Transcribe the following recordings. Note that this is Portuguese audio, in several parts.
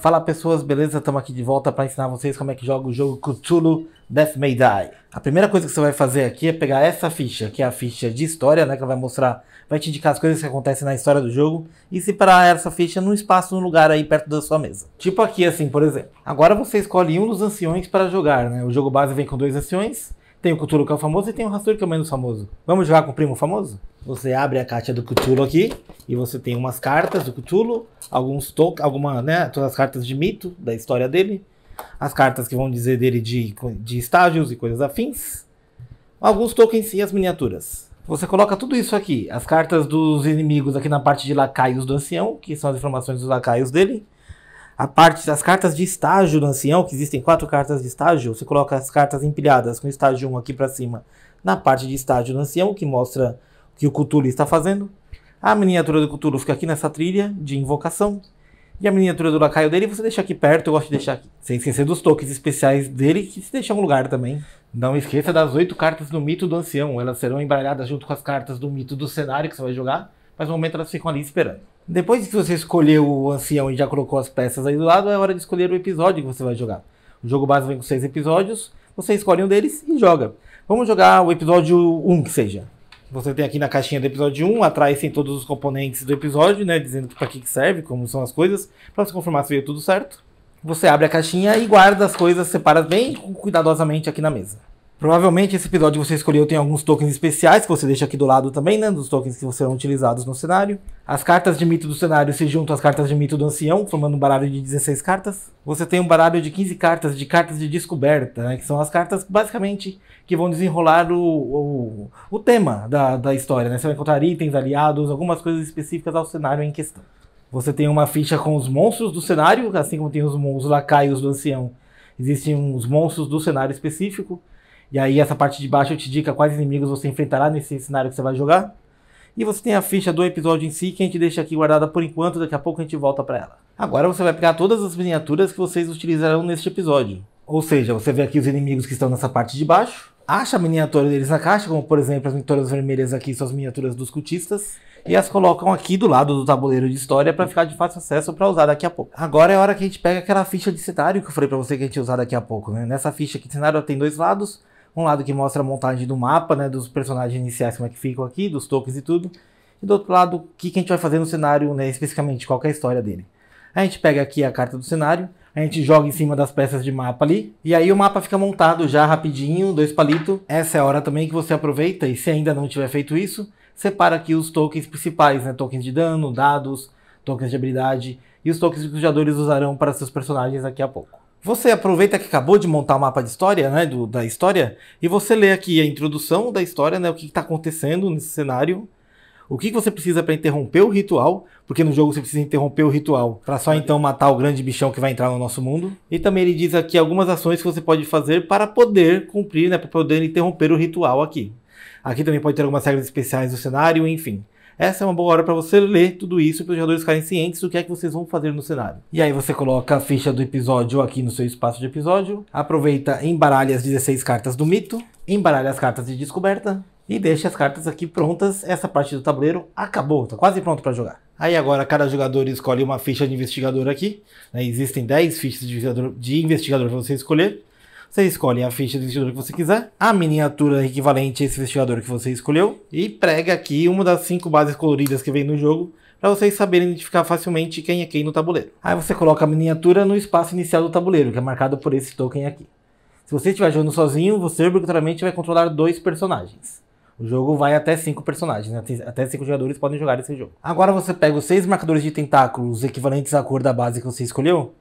Fala pessoas, beleza? Estamos aqui de volta para ensinar vocês como é que joga o jogo Cthulhu Death May Die. A primeira coisa que você vai fazer aqui é pegar essa ficha, que é a ficha de história, né? Que ela vai mostrar, vai te indicar as coisas que acontecem na história do jogo e separar essa ficha num espaço, num lugar aí perto da sua mesa. Tipo aqui, assim, por exemplo. Agora você escolhe um dos anciões para jogar, né? O jogo base vem com dois anciões, tem o Cthulhu que é o famoso e tem o Rastor que é o menos famoso. Vamos jogar com o primo famoso? Você abre a caixa do Cthulhu aqui e você tem umas cartas do Cthulhu, alguns alguma, né, todas as cartas de mito da história dele, as cartas que vão dizer dele de, de estágios e coisas afins, alguns tokens e as miniaturas. Você coloca tudo isso aqui, as cartas dos inimigos aqui na parte de lacaios do ancião, que são as informações dos lacaios dele, a parte das cartas de estágio do ancião, que existem quatro cartas de estágio, você coloca as cartas empilhadas com estágio 1 aqui para cima, na parte de estágio do ancião, que mostra o que o Cthulhu está fazendo. A miniatura do Cthulhu fica aqui nessa trilha de invocação. E a miniatura do lacaio dele você deixa aqui perto, eu gosto de deixar aqui. Sem esquecer dos toques especiais dele, que se deixa um lugar também. Não esqueça das oito cartas do mito do ancião, elas serão embaralhadas junto com as cartas do mito do cenário que você vai jogar mas no momento elas ficam ali esperando. Depois que você escolheu o ancião e já colocou as peças aí do lado, é hora de escolher o episódio que você vai jogar. O jogo base vem com seis episódios, você escolhe um deles e joga. Vamos jogar o episódio 1 que seja. Você tem aqui na caixinha do episódio 1, atrás tem todos os componentes do episódio, né? Dizendo para que, que serve, como são as coisas, para você confirmar se veio tudo certo. Você abre a caixinha e guarda as coisas, separa bem cuidadosamente aqui na mesa. Provavelmente esse episódio que você escolheu tem alguns tokens especiais que você deixa aqui do lado também, né? Dos tokens que serão utilizados no cenário. As cartas de mito do cenário se juntam às cartas de mito do ancião, formando um baralho de 16 cartas. Você tem um baralho de 15 cartas, de cartas de descoberta, né? Que são as cartas, basicamente, que vão desenrolar o, o, o tema da, da história, né? Você vai encontrar itens, aliados, algumas coisas específicas ao cenário em questão. Você tem uma ficha com os monstros do cenário, assim como tem os, os lacaios do ancião. Existem os monstros do cenário específico e aí essa parte de baixo te indica quais inimigos você enfrentará nesse cenário que você vai jogar. E você tem a ficha do episódio em si que a gente deixa aqui guardada por enquanto, daqui a pouco a gente volta para ela. Agora você vai pegar todas as miniaturas que vocês utilizarão neste episódio. Ou seja, você vê aqui os inimigos que estão nessa parte de baixo, acha a miniatura deles na caixa, como por exemplo as miniaturas vermelhas aqui são as miniaturas dos cultistas, e as colocam aqui do lado do tabuleiro de história para ficar de fácil acesso para usar daqui a pouco. Agora é a hora que a gente pega aquela ficha de cenário que eu falei para você que a gente ia usar daqui a pouco, né? Nessa ficha aqui de cenário tem dois lados, um lado que mostra a montagem do mapa, né, dos personagens iniciais, como é que ficam aqui, dos tokens e tudo. E do outro lado, o que, a gente vai fazer no cenário, né, especificamente, qual é a história dele. A gente pega aqui a carta do cenário, a gente joga em cima das peças de mapa ali, e aí o mapa fica montado já rapidinho, dois palitos. Essa é a hora também que você aproveita, e se ainda não tiver feito isso, separa aqui os tokens principais, né? Tokens de dano, dados, tokens de habilidade, e os tokens que os jogadores usarão para seus personagens daqui a pouco. Você aproveita que acabou de montar o mapa de história, né, do, da história, e você lê aqui a introdução da história, né, o que está acontecendo nesse cenário, o que, que você precisa para interromper o ritual, porque no jogo você precisa interromper o ritual para só então matar o grande bichão que vai entrar no nosso mundo. E também ele diz aqui algumas ações que você pode fazer para poder cumprir, né, para poder interromper o ritual aqui. Aqui também pode ter algumas regras especiais do cenário, enfim. Essa é uma boa hora para você ler tudo isso para os jogadores ficarem cientes do que é que vocês vão fazer no cenário. E aí você coloca a ficha do episódio aqui no seu espaço de episódio, aproveita, embaralha as 16 cartas do mito, embaralha as cartas de descoberta e deixa as cartas aqui prontas. Essa parte do tabuleiro acabou, tá quase pronto para jogar. Aí agora cada jogador escolhe uma ficha de investigador aqui. Né? Existem 10 fichas de investigador, de investigador para você escolher. Você escolhe a ficha do investidor que você quiser, a miniatura equivalente a esse investidor que você escolheu e prega aqui uma das cinco bases coloridas que vem no jogo para vocês saberem identificar facilmente quem é quem no tabuleiro. Aí você coloca a miniatura no espaço inicial do tabuleiro, que é marcado por esse token aqui. Se você estiver jogando sozinho, você obrigatoriamente vai controlar dois personagens. O jogo vai até cinco personagens, né? até cinco jogadores podem jogar esse jogo. Agora você pega os seis marcadores de tentáculos equivalentes à cor da base que você escolheu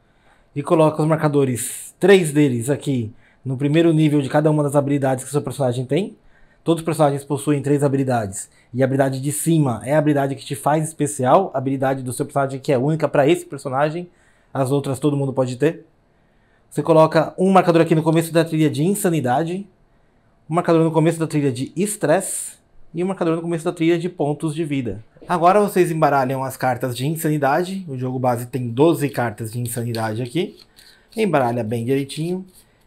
e coloca os marcadores, três deles aqui, no primeiro nível de cada uma das habilidades que seu personagem tem. Todos os personagens possuem três habilidades. E a habilidade de cima é a habilidade que te faz especial, a habilidade do seu personagem que é única para esse personagem. As outras todo mundo pode ter. Você coloca um marcador aqui no começo da trilha de insanidade, um marcador no começo da trilha de estresse e um marcador no começo da trilha de pontos de vida. Agora vocês embaralham as cartas de insanidade. O jogo base tem 12 cartas de insanidade aqui. Embaralha bem direitinho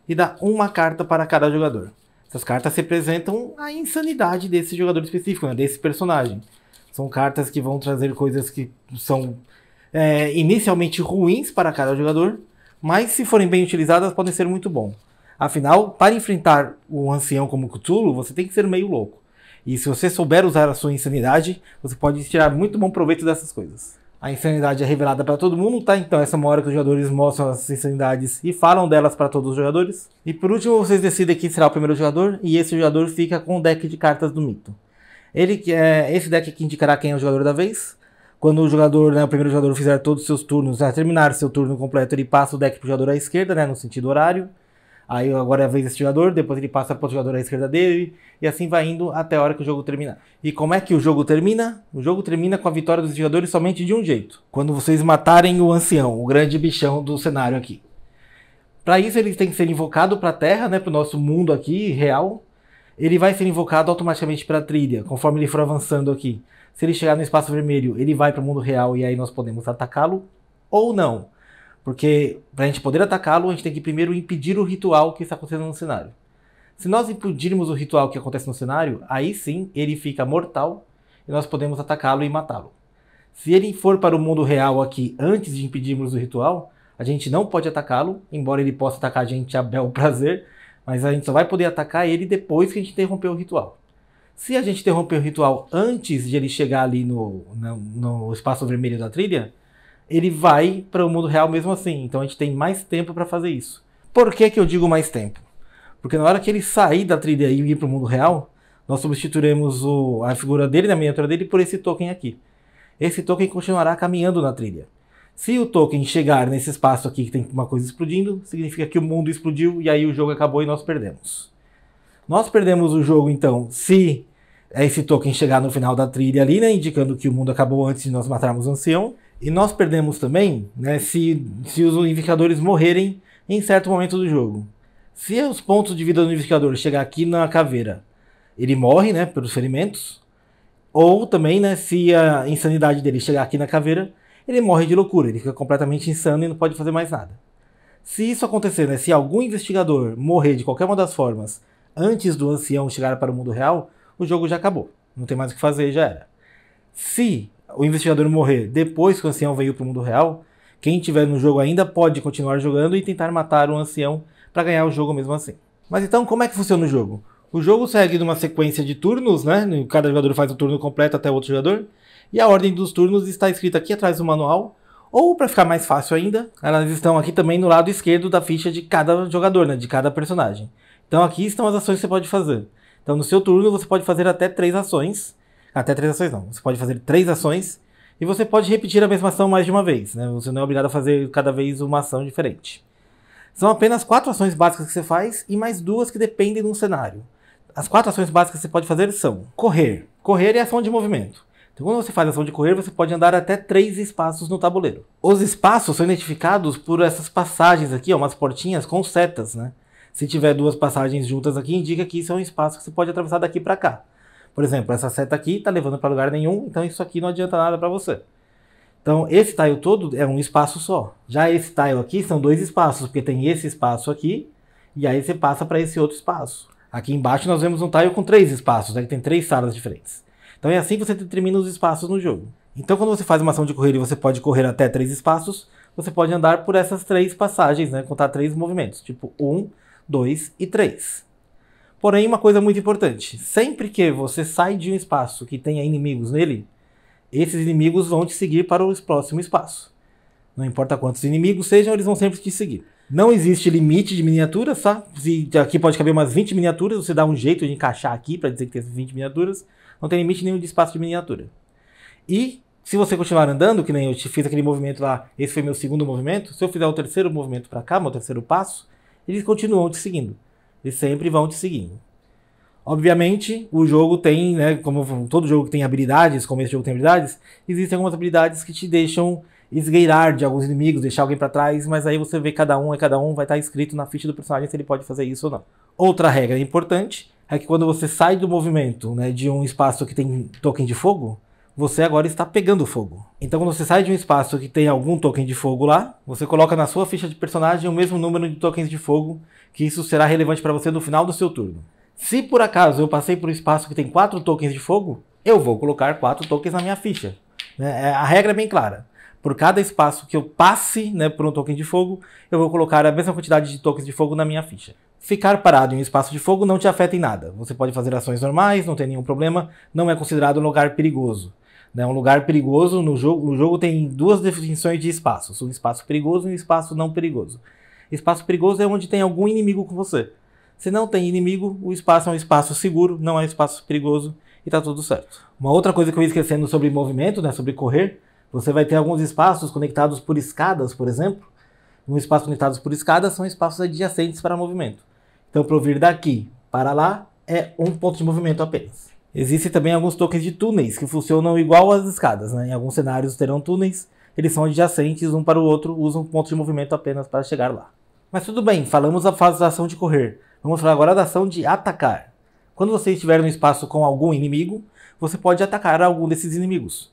e dá uma carta para cada jogador. Essas cartas representam a insanidade desse jogador específico, né? desse personagem. São cartas que vão trazer coisas que são é, inicialmente ruins para cada jogador, mas se forem bem utilizadas podem ser muito bom. Afinal, para enfrentar o ancião como Cthulhu, você tem que ser meio louco. E se você souber usar a sua insanidade, você pode tirar muito bom proveito dessas coisas. A insanidade é revelada para todo mundo, tá? Então essa é uma hora que os jogadores mostram as insanidades e falam delas para todos os jogadores. E por último, vocês decidem quem será o primeiro jogador, e esse jogador fica com o deck de cartas do mito. Ele é esse deck que indicará quem é o jogador da vez. Quando o jogador, né, o primeiro jogador fizer todos os seus turnos, né, terminar seu turno completo, ele passa o deck pro jogador à esquerda, né, no sentido horário. Aí agora é a vez desse jogador, depois ele passa para o jogador à esquerda dele, e assim vai indo até a hora que o jogo termina. E como é que o jogo termina? O jogo termina com a vitória dos jogadores somente de um jeito: quando vocês matarem o ancião, o grande bichão do cenário aqui. Para isso, ele tem que ser invocado para a Terra, né, para o nosso mundo aqui real. Ele vai ser invocado automaticamente para a trilha, conforme ele for avançando aqui. Se ele chegar no espaço vermelho, ele vai para o mundo real e aí nós podemos atacá-lo ou não. Porque para a gente poder atacá-lo, a gente tem que primeiro impedir o ritual que está acontecendo no cenário. Se nós impedirmos o ritual que acontece no cenário, aí sim ele fica mortal e nós podemos atacá-lo e matá-lo. Se ele for para o mundo real aqui antes de impedirmos o ritual, a gente não pode atacá-lo, embora ele possa atacar a gente a bel prazer, mas a gente só vai poder atacar ele depois que a gente interromper o ritual. Se a gente interromper o ritual antes de ele chegar ali no, no, no espaço vermelho da trilha, ele vai para o mundo real mesmo assim. Então a gente tem mais tempo para fazer isso. Por que, que eu digo mais tempo? Porque na hora que ele sair da trilha e ir para o mundo real, nós substituiremos o, a figura dele, na né, miniatura dele, por esse token aqui. Esse token continuará caminhando na trilha. Se o token chegar nesse espaço aqui que tem uma coisa explodindo, significa que o mundo explodiu e aí o jogo acabou e nós perdemos. Nós perdemos o jogo, então, se esse token chegar no final da trilha ali, né, indicando que o mundo acabou antes de nós matarmos o ancião. E nós perdemos também né, se, se os unificadores morrerem em certo momento do jogo. Se os pontos de vida do unificador chegar aqui na caveira, ele morre né, pelos ferimentos. Ou também, né, se a insanidade dele chegar aqui na caveira, ele morre de loucura, ele fica completamente insano e não pode fazer mais nada. Se isso acontecer, né, se algum investigador morrer de qualquer uma das formas antes do ancião chegar para o mundo real, o jogo já acabou. Não tem mais o que fazer, já era. Se o investigador morrer depois que o ancião veio para o mundo real, quem tiver no jogo ainda pode continuar jogando e tentar matar o ancião para ganhar o jogo mesmo assim. Mas então, como é que funciona o jogo? O jogo segue numa sequência de turnos, né? Cada jogador faz um turno completo até outro jogador. E a ordem dos turnos está escrita aqui atrás do manual. Ou, para ficar mais fácil ainda, elas estão aqui também no lado esquerdo da ficha de cada jogador, né? De cada personagem. Então aqui estão as ações que você pode fazer. Então no seu turno você pode fazer até três ações. Até três ações não. Você pode fazer três ações e você pode repetir a mesma ação mais de uma vez. Né? Você não é obrigado a fazer cada vez uma ação diferente. São apenas quatro ações básicas que você faz e mais duas que dependem de um cenário. As quatro ações básicas que você pode fazer são correr. Correr é ação de movimento. Então, quando você faz ação de correr, você pode andar até três espaços no tabuleiro. Os espaços são identificados por essas passagens aqui, ó, umas portinhas com setas, né? Se tiver duas passagens juntas aqui, indica que isso é um espaço que você pode atravessar daqui para cá. Por exemplo, essa seta aqui está levando para lugar nenhum, então isso aqui não adianta nada para você. Então, esse tile todo é um espaço só. Já esse tile aqui são dois espaços, porque tem esse espaço aqui, e aí você passa para esse outro espaço. Aqui embaixo nós vemos um tile com três espaços, né, que tem três salas diferentes. Então é assim que você determina os espaços no jogo. Então quando você faz uma ação de correr e você pode correr até três espaços, você pode andar por essas três passagens, né, contar três movimentos, tipo um, dois e três. Porém, uma coisa muito importante: sempre que você sai de um espaço que tenha inimigos nele, esses inimigos vão te seguir para o próximo espaço. Não importa quantos inimigos sejam, eles vão sempre te seguir. Não existe limite de miniaturas, tá? Se aqui pode caber umas 20 miniaturas, você dá um jeito de encaixar aqui para dizer que tem 20 miniaturas. Não tem limite nenhum de espaço de miniatura. E se você continuar andando, que nem eu te fiz aquele movimento lá, esse foi meu segundo movimento, se eu fizer o terceiro movimento para cá, meu terceiro passo, eles continuam te seguindo. E sempre vão te seguindo. Obviamente, o jogo tem, né, como todo jogo tem habilidades, como esse jogo tem habilidades, existem algumas habilidades que te deixam esgueirar de alguns inimigos, deixar alguém para trás, mas aí você vê cada um, e cada um vai estar tá escrito na ficha do personagem se ele pode fazer isso ou não. Outra regra importante é que quando você sai do movimento, né, de um espaço que tem token de fogo, você agora está pegando fogo. Então, quando você sai de um espaço que tem algum token de fogo lá, você coloca na sua ficha de personagem o mesmo número de tokens de fogo, que isso será relevante para você no final do seu turno. Se por acaso eu passei por um espaço que tem 4 tokens de fogo, eu vou colocar 4 tokens na minha ficha. Né? É, a regra é bem clara. Por cada espaço que eu passe né, por um token de fogo, eu vou colocar a mesma quantidade de tokens de fogo na minha ficha. Ficar parado em um espaço de fogo não te afeta em nada. Você pode fazer ações normais, não tem nenhum problema, não é considerado um lugar perigoso. Né? Um lugar perigoso no jogo. O jogo tem duas definições de espaços: um espaço perigoso e um espaço não perigoso. Espaço perigoso é onde tem algum inimigo com você. Se não tem inimigo, o espaço é um espaço seguro, não é um espaço perigoso e tá tudo certo. Uma outra coisa que eu ia esquecendo sobre movimento, né, sobre correr, você vai ter alguns espaços conectados por escadas, por exemplo. Um espaço conectados por escadas são espaços adjacentes para movimento. Então, para eu vir daqui para lá é um ponto de movimento apenas. Existem também alguns tokens de túneis que funcionam igual às escadas. Né? Em alguns cenários terão túneis, eles são adjacentes um para o outro, usam pontos de movimento apenas para chegar lá. Mas tudo bem, falamos da fase da ação de correr. Vamos falar agora da ação de atacar. Quando você estiver no espaço com algum inimigo, você pode atacar algum desses inimigos.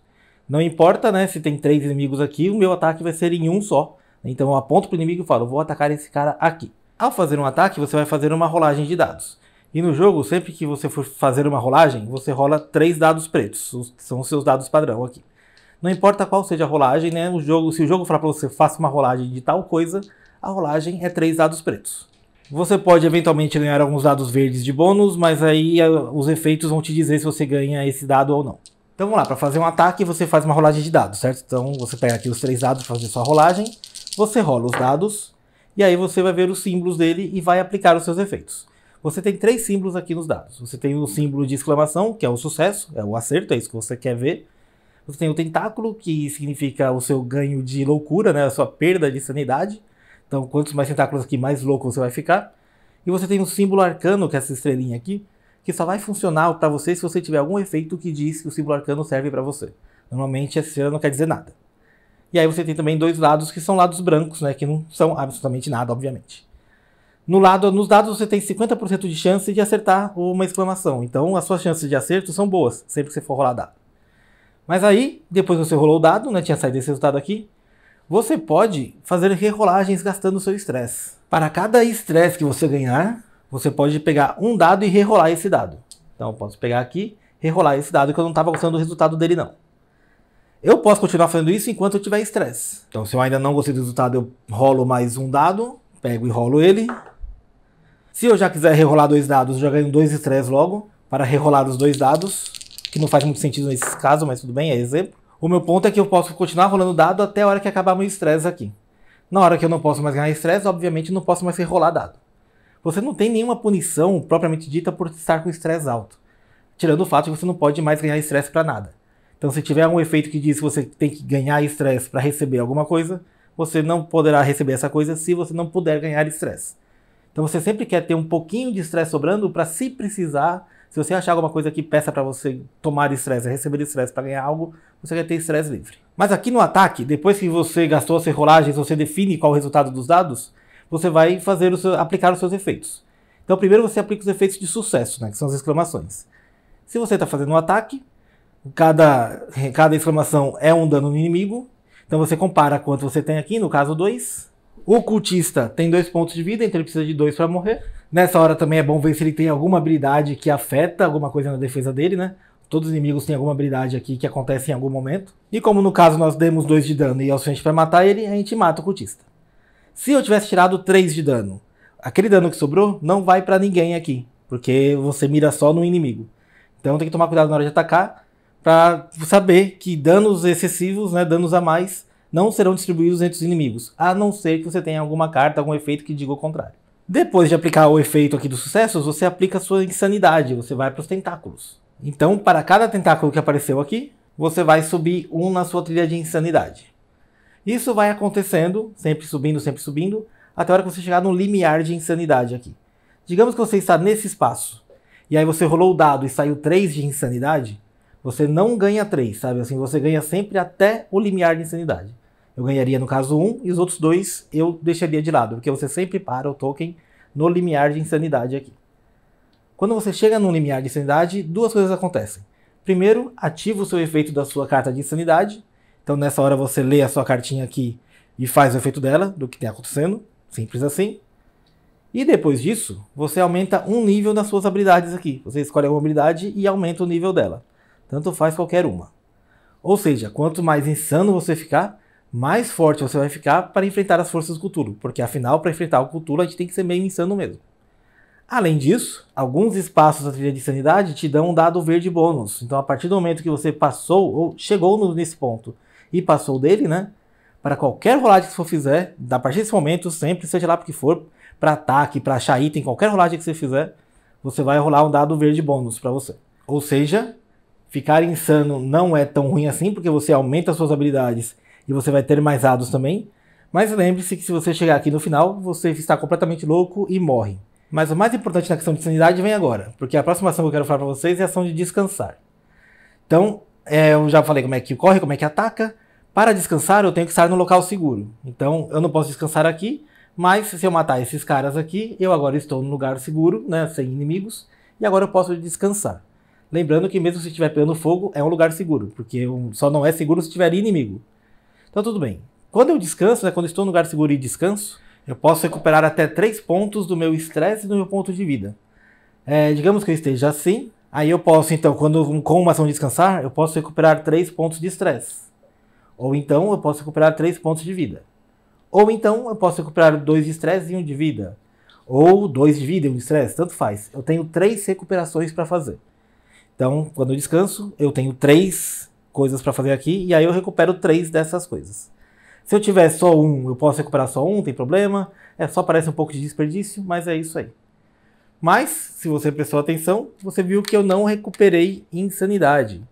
Não importa né, se tem três inimigos aqui, o meu ataque vai ser em um só. Então eu aponto para o inimigo e falo, vou atacar esse cara aqui. Ao fazer um ataque, você vai fazer uma rolagem de dados. E no jogo, sempre que você for fazer uma rolagem, você rola três dados pretos, os, são os seus dados padrão aqui. Não importa qual seja a rolagem, né? O jogo, se o jogo falar para você faça uma rolagem de tal coisa, a rolagem é três dados pretos. Você pode eventualmente ganhar alguns dados verdes de bônus, mas aí eh, os efeitos vão te dizer se você ganha esse dado ou não. Então vamos lá, para fazer um ataque você faz uma rolagem de dados, certo? Então você pega aqui os três dados para fazer sua rolagem, você rola os dados, e aí você vai ver os símbolos dele e vai aplicar os seus efeitos você tem três símbolos aqui nos dados. Você tem o símbolo de exclamação, que é o sucesso, é o acerto, é isso que você quer ver. Você tem o tentáculo, que significa o seu ganho de loucura, né? a sua perda de sanidade. Então, quantos mais tentáculos aqui, mais louco você vai ficar. E você tem um símbolo arcano, que é essa estrelinha aqui, que só vai funcionar para você se você tiver algum efeito que diz que o símbolo arcano serve para você. Normalmente, essa estrela não quer dizer nada. E aí você tem também dois lados que são lados brancos, né, que não são absolutamente nada, obviamente. No lado, nos dados você tem 50% de chance de acertar uma exclamação. Então as suas chances de acerto são boas, sempre que você for rolar dado. Mas aí, depois que você rolou o dado, né, tinha saído esse resultado aqui, você pode fazer rerolagens gastando seu estresse. Para cada estresse que você ganhar, você pode pegar um dado e rerolar esse dado. Então eu posso pegar aqui, rerolar esse dado que eu não estava gostando do resultado dele não. Eu posso continuar fazendo isso enquanto eu tiver estresse. Então se eu ainda não gostei do resultado, eu rolo mais um dado, pego e rolo ele, se eu já quiser rerolar dois dados, já ganho dois estresse logo para rerolar os dois dados, que não faz muito sentido nesse caso, mas tudo bem, é exemplo. O meu ponto é que eu posso continuar rolando dado até a hora que acabar meu estresse aqui. Na hora que eu não posso mais ganhar estresse, obviamente não posso mais rerolar dado. Você não tem nenhuma punição propriamente dita por estar com estresse alto, tirando o fato de que você não pode mais ganhar estresse para nada. Então, se tiver um efeito que diz que você tem que ganhar estresse para receber alguma coisa, você não poderá receber essa coisa se você não puder ganhar estresse. Então você sempre quer ter um pouquinho de estresse sobrando para se precisar. Se você achar alguma coisa que peça para você tomar estresse, receber estresse para ganhar algo, você quer ter estresse livre. Mas aqui no ataque, depois que você gastou as enrolagens, rolagens, você define qual é o resultado dos dados, você vai fazer o seu, aplicar os seus efeitos. Então primeiro você aplica os efeitos de sucesso, né, que são as exclamações. Se você está fazendo um ataque, cada, cada exclamação é um dano no inimigo. Então você compara quanto você tem aqui, no caso 2, o cultista tem dois pontos de vida, então ele precisa de dois para morrer. Nessa hora também é bom ver se ele tem alguma habilidade que afeta alguma coisa na defesa dele, né? Todos os inimigos têm alguma habilidade aqui que acontece em algum momento. E como no caso nós demos dois de dano e é o suficiente para matar ele, a gente mata o cultista. Se eu tivesse tirado três de dano, aquele dano que sobrou não vai para ninguém aqui, porque você mira só no inimigo. Então tem que tomar cuidado na hora de atacar para saber que danos excessivos, né, danos a mais, não serão distribuídos entre os inimigos, a não ser que você tenha alguma carta, algum efeito que diga o contrário. Depois de aplicar o efeito aqui dos sucessos, você aplica a sua insanidade, você vai para os tentáculos. Então, para cada tentáculo que apareceu aqui, você vai subir um na sua trilha de insanidade. Isso vai acontecendo, sempre subindo, sempre subindo, até a hora que você chegar no limiar de insanidade aqui. Digamos que você está nesse espaço, e aí você rolou o dado e saiu 3 de insanidade, você não ganha 3, sabe? Assim, você ganha sempre até o limiar de insanidade eu ganharia no caso um, e os outros dois eu deixaria de lado, porque você sempre para o token no limiar de insanidade aqui. Quando você chega no limiar de insanidade, duas coisas acontecem. Primeiro, ativa o seu efeito da sua carta de insanidade. Então nessa hora você lê a sua cartinha aqui e faz o efeito dela, do que está acontecendo. Simples assim. E depois disso, você aumenta um nível das suas habilidades aqui. Você escolhe uma habilidade e aumenta o nível dela. Tanto faz qualquer uma. Ou seja, quanto mais insano você ficar, mais forte você vai ficar para enfrentar as forças do Cthulhu, porque afinal, para enfrentar o Cthulhu, a gente tem que ser meio insano mesmo. Além disso, alguns espaços da trilha de sanidade te dão um dado verde bônus. Então, a partir do momento que você passou ou chegou nesse ponto e passou dele, né? Para qualquer rolagem que você fizer, a partir desse momento, sempre, seja lá porque for, para ataque, para achar item, qualquer rolagem que você fizer, você vai rolar um dado verde bônus para você. Ou seja, ficar insano não é tão ruim assim, porque você aumenta suas habilidades e você vai ter mais dados também. Mas lembre-se que se você chegar aqui no final, você está completamente louco e morre. Mas o mais importante na questão de sanidade vem agora, porque a próxima ação que eu quero falar para vocês é a ação de descansar. Então, é, eu já falei como é que corre, como é que ataca. Para descansar, eu tenho que estar no local seguro. Então, eu não posso descansar aqui, mas se eu matar esses caras aqui, eu agora estou no lugar seguro, né, sem inimigos, e agora eu posso descansar. Lembrando que mesmo se estiver pegando fogo, é um lugar seguro, porque só não é seguro se tiver inimigo. Então tudo bem. Quando eu descanso, né, quando estou no lugar seguro e descanso, eu posso recuperar até 3 pontos do meu estresse e do meu ponto de vida. É, digamos que eu esteja assim, aí eu posso, então, quando com uma ação descansar, eu posso recuperar 3 pontos de estresse. Ou então eu posso recuperar 3 pontos de vida. Ou então eu posso recuperar 2 de estresse e 1 um de vida. Ou 2 de vida e 1 um de estresse, tanto faz. Eu tenho 3 recuperações para fazer. Então, quando eu descanso, eu tenho 3 coisas para fazer aqui, e aí eu recupero três dessas coisas. Se eu tiver só um, eu posso recuperar só um, tem problema. É só parece um pouco de desperdício, mas é isso aí. Mas, se você prestou atenção, você viu que eu não recuperei insanidade.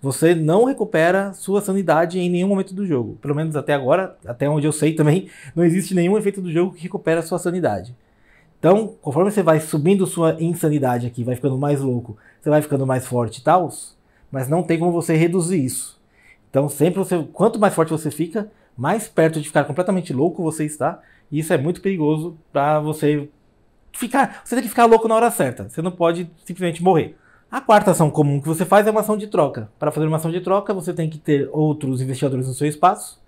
Você não recupera sua sanidade em nenhum momento do jogo. Pelo menos até agora, até onde eu sei também, não existe nenhum efeito do jogo que recupera sua sanidade. Então, conforme você vai subindo sua insanidade aqui, vai ficando mais louco, você vai ficando mais forte e tal, mas não tem como você reduzir isso. Então, sempre você, quanto mais forte você fica, mais perto de ficar completamente louco você está, e isso é muito perigoso para você ficar, você tem que ficar louco na hora certa. Você não pode simplesmente morrer. A quarta ação comum que você faz é uma ação de troca. Para fazer uma ação de troca, você tem que ter outros investigadores no seu espaço.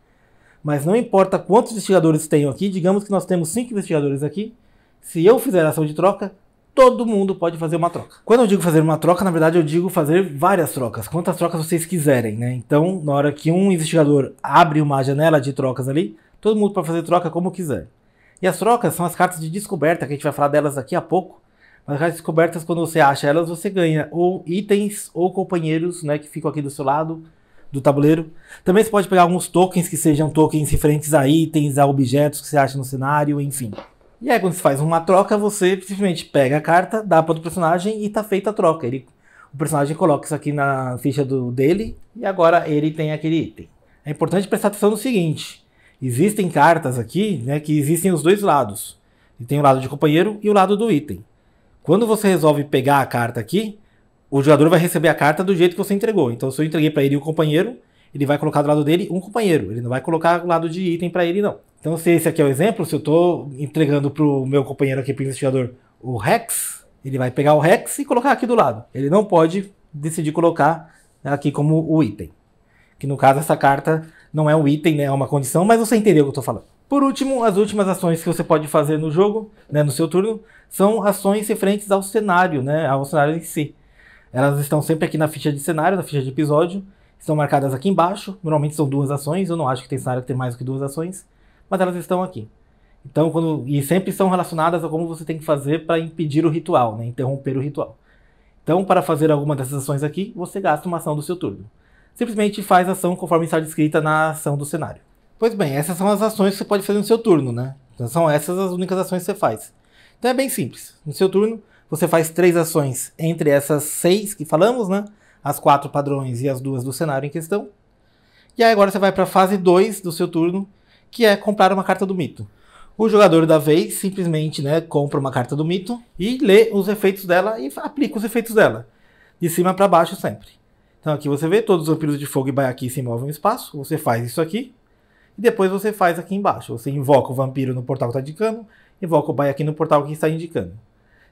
Mas não importa quantos investigadores tenham aqui, digamos que nós temos cinco investigadores aqui. Se eu fizer a ação de troca, todo mundo pode fazer uma troca. Quando eu digo fazer uma troca, na verdade eu digo fazer várias trocas, quantas trocas vocês quiserem, né? Então, na hora que um investigador abre uma janela de trocas ali, todo mundo pode fazer troca como quiser. E as trocas são as cartas de descoberta, que a gente vai falar delas daqui a pouco. Mas as cartas descobertas, quando você acha elas, você ganha ou itens ou companheiros, né, que ficam aqui do seu lado do tabuleiro. Também você pode pegar alguns tokens que sejam tokens referentes a itens, a objetos que você acha no cenário, enfim. E aí, quando se faz uma troca, você simplesmente pega a carta, dá para outro personagem e tá feita a troca. Ele, o personagem coloca isso aqui na ficha do, dele e agora ele tem aquele item. É importante prestar atenção no seguinte: existem cartas aqui né, que existem os dois lados. E tem o lado de companheiro e o lado do item. Quando você resolve pegar a carta aqui, o jogador vai receber a carta do jeito que você entregou. Então, se eu entreguei para ele o companheiro, ele vai colocar do lado dele um companheiro. Ele não vai colocar lado de item para ele, não. Então, se esse aqui é o exemplo, se eu estou entregando para o meu companheiro aqui, para o investigador, o Rex, ele vai pegar o Rex e colocar aqui do lado. Ele não pode decidir colocar aqui como o item. Que no caso, essa carta não é um item, né? é uma condição, mas você entendeu o que eu estou falando. Por último, as últimas ações que você pode fazer no jogo, né, no seu turno, são ações referentes ao cenário, né, ao cenário em si. Elas estão sempre aqui na ficha de cenário, na ficha de episódio, estão marcadas aqui embaixo. Normalmente são duas ações, eu não acho que tem cenário que tem mais do que duas ações, mas elas estão aqui. Então, quando, e sempre são relacionadas a como você tem que fazer para impedir o ritual, né, interromper o ritual. Então, para fazer alguma dessas ações aqui, você gasta uma ação do seu turno. Simplesmente faz ação conforme está descrita na ação do cenário. Pois bem, essas são as ações que você pode fazer no seu turno, né? Então, são essas as únicas ações que você faz. Então é bem simples. No seu turno, você faz três ações entre essas seis que falamos, né? as quatro padrões e as duas do cenário em questão. E aí agora você vai para a fase 2 do seu turno, que é comprar uma carta do mito. O jogador da vez simplesmente né, compra uma carta do mito e lê os efeitos dela e aplica os efeitos dela. De cima para baixo sempre. Então aqui você vê, todos os vampiros de fogo e baiaqui se movem um espaço. Você faz isso aqui. E depois você faz aqui embaixo. Você invoca o vampiro no portal que está indicando, invoca o baiaqui no portal que está indicando.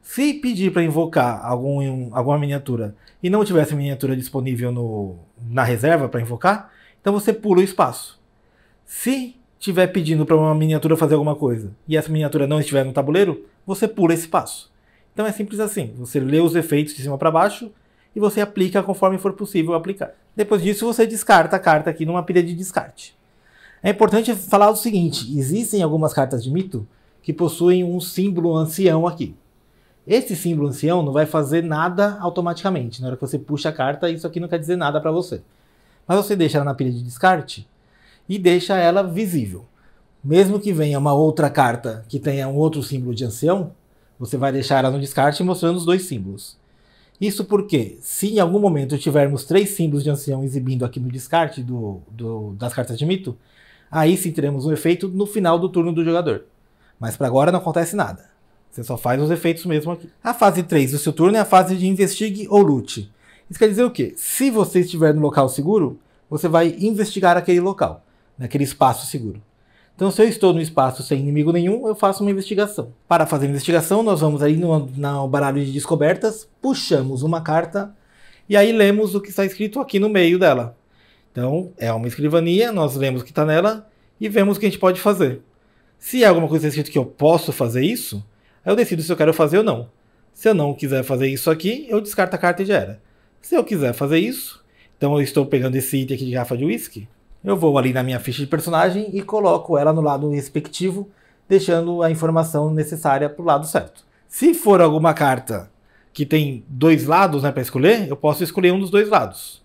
Se pedir para invocar algum, alguma miniatura e não tivesse miniatura disponível no, na reserva para invocar, então você pula o espaço. Se estiver pedindo para uma miniatura fazer alguma coisa e essa miniatura não estiver no tabuleiro, você pula esse passo. Então é simples assim, você lê os efeitos de cima para baixo e você aplica conforme for possível aplicar. Depois disso você descarta a carta aqui numa pilha de descarte. É importante falar o seguinte, existem algumas cartas de mito que possuem um símbolo ancião aqui. Esse símbolo ancião não vai fazer nada automaticamente. Na hora que você puxa a carta, isso aqui não quer dizer nada para você. Mas você deixa ela na pilha de descarte e deixa ela visível. Mesmo que venha uma outra carta que tenha um outro símbolo de ancião, você vai deixar ela no descarte mostrando os dois símbolos. Isso porque, se em algum momento tivermos três símbolos de ancião exibindo aqui no descarte do, do, das cartas de mito, aí sim teremos um efeito no final do turno do jogador. Mas para agora não acontece nada. Você só faz os efeitos mesmo aqui. A fase 3 do seu turno é a fase de investigue ou lute. Isso quer dizer o quê? Se você estiver no local seguro, você vai investigar aquele local, naquele espaço seguro. Então, se eu estou no espaço sem inimigo nenhum, eu faço uma investigação. Para fazer a investigação, nós vamos aí no, no baralho de descobertas, puxamos uma carta e aí lemos o que está escrito aqui no meio dela. Então, é uma escrivania, nós lemos o que está nela e vemos o que a gente pode fazer. Se é alguma coisa escrito que eu posso fazer isso, eu decido se eu quero fazer ou não. Se eu não quiser fazer isso aqui, eu descarto a carta e já era. Se eu quiser fazer isso, então eu estou pegando esse item aqui de garrafa de whisky, eu vou ali na minha ficha de personagem e coloco ela no lado respectivo, deixando a informação necessária para o lado certo. Se for alguma carta que tem dois lados né, para escolher, eu posso escolher um dos dois lados.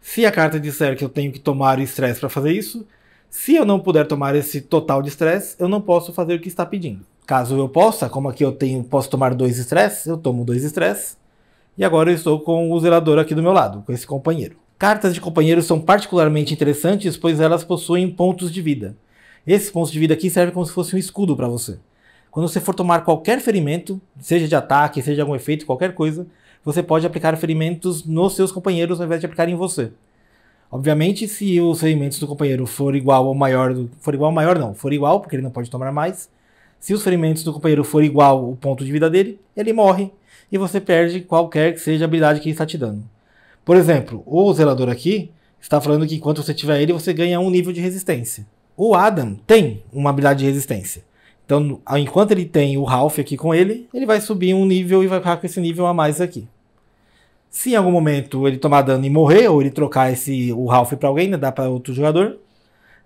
Se a carta disser que eu tenho que tomar o estresse para fazer isso, se eu não puder tomar esse total de estresse, eu não posso fazer o que está pedindo. Caso eu possa, como aqui eu tenho, posso tomar dois estresses, eu tomo dois estresses. E agora eu estou com o zelador aqui do meu lado, com esse companheiro. Cartas de companheiros são particularmente interessantes, pois elas possuem pontos de vida. Esses pontos de vida aqui servem como se fosse um escudo para você. Quando você for tomar qualquer ferimento, seja de ataque, seja de algum efeito, qualquer coisa, você pode aplicar ferimentos nos seus companheiros ao invés de aplicar em você. Obviamente, se os ferimentos do companheiro for igual ou maior, for igual ou maior não, for igual, porque ele não pode tomar mais, se os ferimentos do companheiro for igual ao ponto de vida dele, ele morre e você perde qualquer que seja a habilidade que ele está te dando. Por exemplo, o zelador aqui está falando que enquanto você tiver ele, você ganha um nível de resistência. O Adam tem uma habilidade de resistência. Então, enquanto ele tem o Ralph aqui com ele, ele vai subir um nível e vai ficar com esse nível a mais aqui. Se em algum momento ele tomar dano e morrer, ou ele trocar esse, o Ralph para alguém, né, dá para outro jogador,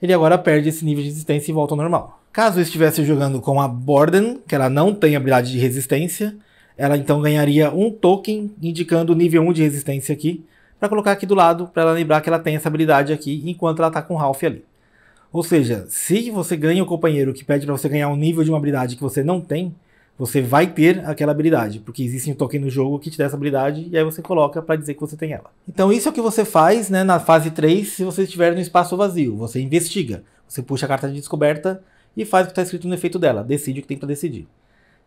ele agora perde esse nível de resistência e volta ao normal. Caso estivesse jogando com a Borden, que ela não tem habilidade de resistência, ela então ganharia um token indicando o nível 1 de resistência aqui, para colocar aqui do lado, para ela lembrar que ela tem essa habilidade aqui, enquanto ela está com o Ralph ali. Ou seja, se você ganha o um companheiro que pede para você ganhar um nível de uma habilidade que você não tem, você vai ter aquela habilidade, porque existe um token no jogo que te dá essa habilidade, e aí você coloca para dizer que você tem ela. Então isso é o que você faz né, na fase 3, se você estiver no espaço vazio. Você investiga, você puxa a carta de descoberta, e faz o que está escrito no efeito dela, decide o que tem para decidir.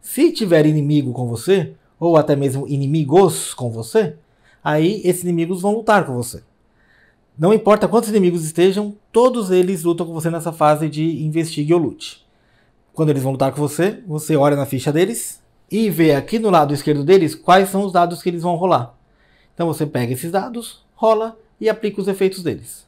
Se tiver inimigo com você, ou até mesmo inimigos com você, aí esses inimigos vão lutar com você. Não importa quantos inimigos estejam, todos eles lutam com você nessa fase de investigue ou lute. Quando eles vão lutar com você, você olha na ficha deles e vê aqui no lado esquerdo deles quais são os dados que eles vão rolar. Então você pega esses dados, rola e aplica os efeitos deles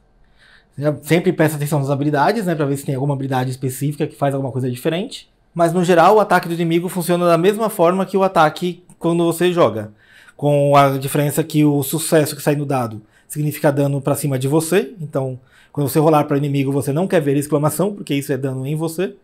sempre presta atenção nas habilidades, né? Pra ver se tem alguma habilidade específica que faz alguma coisa diferente. Mas no geral, o ataque do inimigo funciona da mesma forma que o ataque quando você joga. Com a diferença que o sucesso que sai no dado significa dano para cima de você. Então, quando você rolar para inimigo, você não quer ver exclamação, porque isso é dano em você.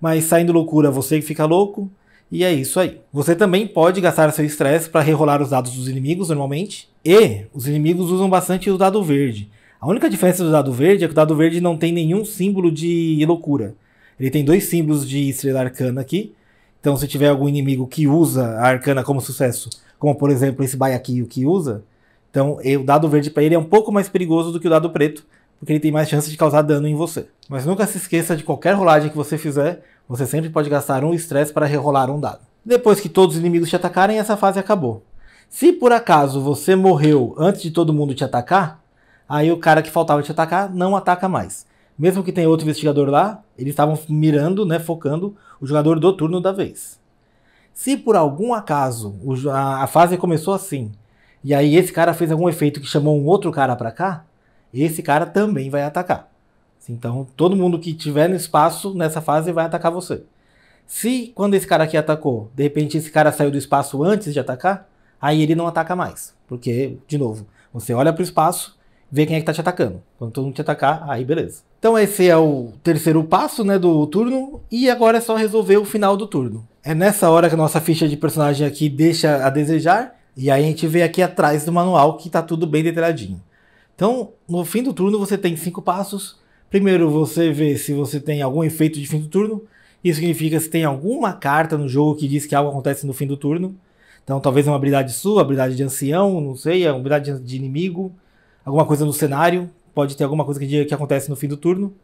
Mas saindo loucura, você fica louco. E é isso aí. Você também pode gastar seu estresse para rerolar os dados dos inimigos normalmente. E os inimigos usam bastante o dado verde. A única diferença do dado verde é que o dado verde não tem nenhum símbolo de loucura. Ele tem dois símbolos de estrela arcana aqui. Então, se tiver algum inimigo que usa a arcana como sucesso, como por exemplo esse Baiaquio que usa, então o dado verde para ele é um pouco mais perigoso do que o dado preto, porque ele tem mais chance de causar dano em você. Mas nunca se esqueça de qualquer rolagem que você fizer, você sempre pode gastar um estresse para rerolar um dado. Depois que todos os inimigos te atacarem, essa fase acabou. Se por acaso você morreu antes de todo mundo te atacar, Aí o cara que faltava te atacar não ataca mais. Mesmo que tenha outro investigador lá, eles estavam mirando, né, focando o jogador do turno da vez. Se por algum acaso a fase começou assim, e aí esse cara fez algum efeito que chamou um outro cara para cá, esse cara também vai atacar. Então todo mundo que tiver no espaço nessa fase vai atacar você. Se quando esse cara aqui atacou, de repente esse cara saiu do espaço antes de atacar, aí ele não ataca mais. Porque, de novo, você olha para o espaço, ver quem é que tá te atacando. Quando todo mundo te atacar, aí beleza. Então esse é o terceiro passo, né, do turno, e agora é só resolver o final do turno. É nessa hora que a nossa ficha de personagem aqui deixa a desejar, e aí a gente vê aqui atrás do manual que tá tudo bem detalhadinho. Então, no fim do turno você tem cinco passos. Primeiro você vê se você tem algum efeito de fim do turno. Isso significa se tem alguma carta no jogo que diz que algo acontece no fim do turno. Então, talvez é uma habilidade sua, habilidade de ancião, não sei, é uma habilidade de inimigo alguma coisa no cenário, pode ter alguma coisa que, que acontece no fim do turno.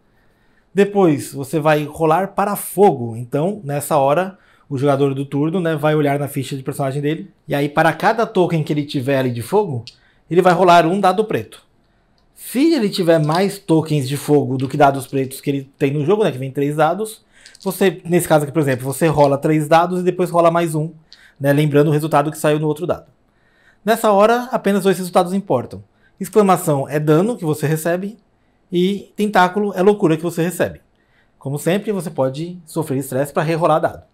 Depois você vai rolar para fogo. Então, nessa hora, o jogador do turno né, vai olhar na ficha de personagem dele. E aí, para cada token que ele tiver ali de fogo, ele vai rolar um dado preto. Se ele tiver mais tokens de fogo do que dados pretos que ele tem no jogo, né? Que vem três dados. Você, nesse caso aqui, por exemplo, você rola três dados e depois rola mais um, né? Lembrando o resultado que saiu no outro dado. Nessa hora, apenas dois resultados importam. Exclamação é dano que você recebe e tentáculo é loucura que você recebe. Como sempre, você pode sofrer estresse para rerolar dado.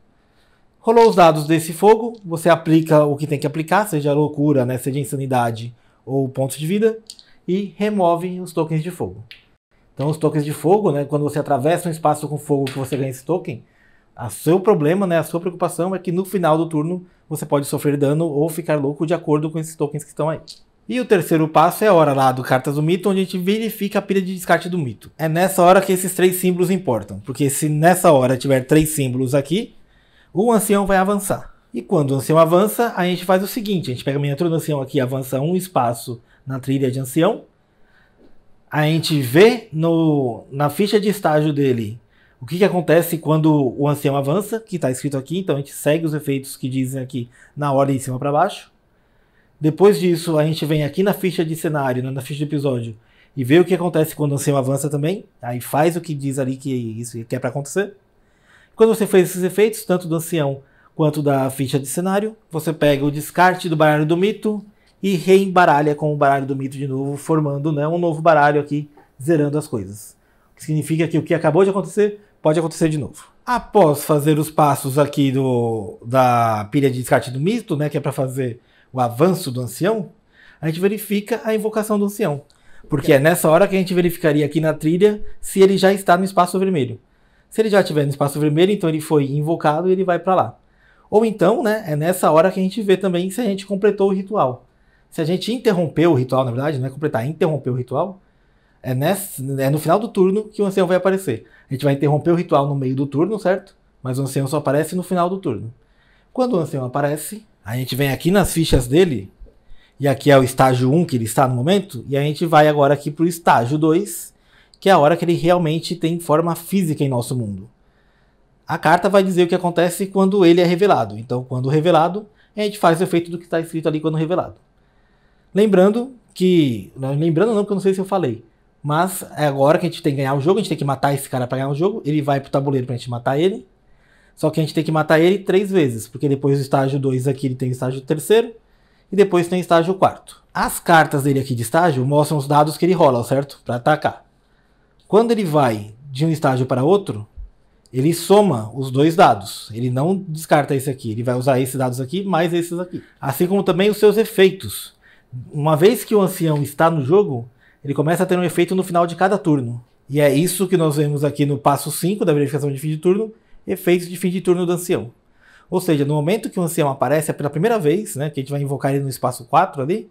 Rolou os dados desse fogo, você aplica o que tem que aplicar, seja loucura, né, seja insanidade ou pontos de vida, e remove os tokens de fogo. Então, os tokens de fogo, né, quando você atravessa um espaço com fogo que você ganha esse token, o seu problema, né, a sua preocupação é que no final do turno você pode sofrer dano ou ficar louco de acordo com esses tokens que estão aí. E o terceiro passo é a hora lá do Cartas do Mito, onde a gente verifica a pilha de descarte do mito. É nessa hora que esses três símbolos importam, porque se nessa hora tiver três símbolos aqui, o ancião vai avançar. E quando o ancião avança, a gente faz o seguinte, a gente pega a miniatura do ancião aqui, avança um espaço na trilha de ancião, a gente vê no, na ficha de estágio dele o que, que acontece quando o ancião avança, que está escrito aqui, então a gente segue os efeitos que dizem aqui na ordem de cima para baixo. Depois disso, a gente vem aqui na ficha de cenário, né, na ficha de episódio, e vê o que acontece quando o ancião avança também. Aí faz o que diz ali que isso que é para acontecer. Quando você fez esses efeitos, tanto do ancião quanto da ficha de cenário, você pega o descarte do baralho do mito e reembaralha com o baralho do mito de novo, formando né, um novo baralho aqui, zerando as coisas. O que significa que o que acabou de acontecer pode acontecer de novo. Após fazer os passos aqui do, da pilha de descarte do mito, né, que é para fazer o avanço do ancião, a gente verifica a invocação do ancião. Porque é nessa hora que a gente verificaria aqui na trilha se ele já está no espaço vermelho. Se ele já estiver no espaço vermelho, então ele foi invocado e ele vai para lá. Ou então, né, é nessa hora que a gente vê também se a gente completou o ritual. Se a gente interrompeu o ritual, na verdade, não é completar, é interromper o ritual, é, nesse, é no final do turno que o ancião vai aparecer. A gente vai interromper o ritual no meio do turno, certo? Mas o ancião só aparece no final do turno. Quando o ancião aparece, a gente vem aqui nas fichas dele, e aqui é o estágio 1 que ele está no momento, e a gente vai agora aqui para o estágio 2, que é a hora que ele realmente tem forma física em nosso mundo. A carta vai dizer o que acontece quando ele é revelado. Então, quando revelado, a gente faz o efeito do que está escrito ali quando revelado. Lembrando que. Lembrando não, porque eu não sei se eu falei. Mas é agora que a gente tem que ganhar o jogo, a gente tem que matar esse cara para ganhar o jogo. Ele vai pro tabuleiro pra gente matar ele. Só que a gente tem que matar ele três vezes, porque depois do estágio 2 aqui ele tem estágio terceiro e depois tem estágio quarto. As cartas dele aqui de estágio mostram os dados que ele rola, certo? Para atacar. Quando ele vai de um estágio para outro, ele soma os dois dados. Ele não descarta esse aqui. Ele vai usar esses dados aqui mais esses aqui. Assim como também os seus efeitos. Uma vez que o ancião está no jogo, ele começa a ter um efeito no final de cada turno. E é isso que nós vemos aqui no passo 5 da verificação de fim de turno, efeitos de fim de turno do ancião. Ou seja, no momento que o ancião aparece é pela primeira vez, né, que a gente vai invocar ele no espaço 4 ali,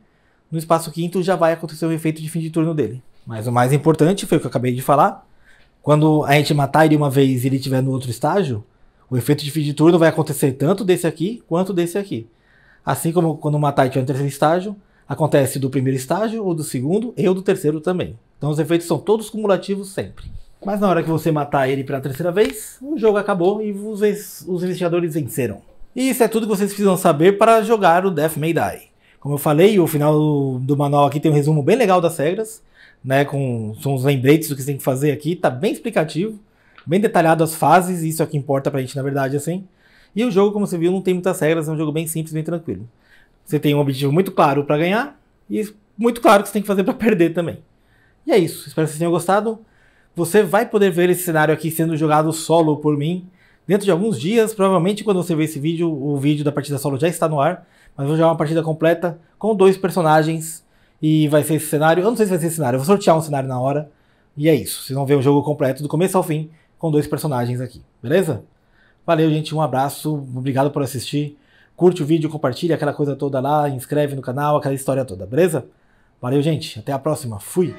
no espaço 5 já vai acontecer o efeito de fim de turno dele. Mas o mais importante foi o que eu acabei de falar. Quando a gente matar ele uma vez e ele estiver no outro estágio, o efeito de fim de turno vai acontecer tanto desse aqui quanto desse aqui. Assim como quando matar ele estiver no terceiro estágio, acontece do primeiro estágio, ou do segundo, e do terceiro também. Então os efeitos são todos cumulativos sempre. Mas na hora que você matar ele pela terceira vez, o jogo acabou e os, os investigadores venceram. E isso é tudo que vocês precisam saber para jogar o Death May Die. Como eu falei, o final do, do manual aqui tem um resumo bem legal das regras, né? Com são os lembretes do que você tem que fazer aqui, tá bem explicativo, bem detalhado as fases, isso é o que importa pra gente, na verdade, assim. E o jogo, como você viu, não tem muitas regras, é um jogo bem simples, bem tranquilo. Você tem um objetivo muito claro para ganhar e muito claro que você tem que fazer para perder também. E é isso, espero que vocês tenham gostado. Você vai poder ver esse cenário aqui sendo jogado solo por mim dentro de alguns dias. Provavelmente quando você ver esse vídeo, o vídeo da partida solo já está no ar. Mas vou jogar uma partida completa com dois personagens e vai ser esse cenário. Eu não sei se vai ser esse cenário, eu vou sortear um cenário na hora. E é isso. Vocês vão ver o jogo completo do começo ao fim com dois personagens aqui, beleza? Valeu, gente. Um abraço. Obrigado por assistir. Curte o vídeo, compartilha aquela coisa toda lá, inscreve no canal, aquela história toda, beleza? Valeu, gente. Até a próxima. Fui.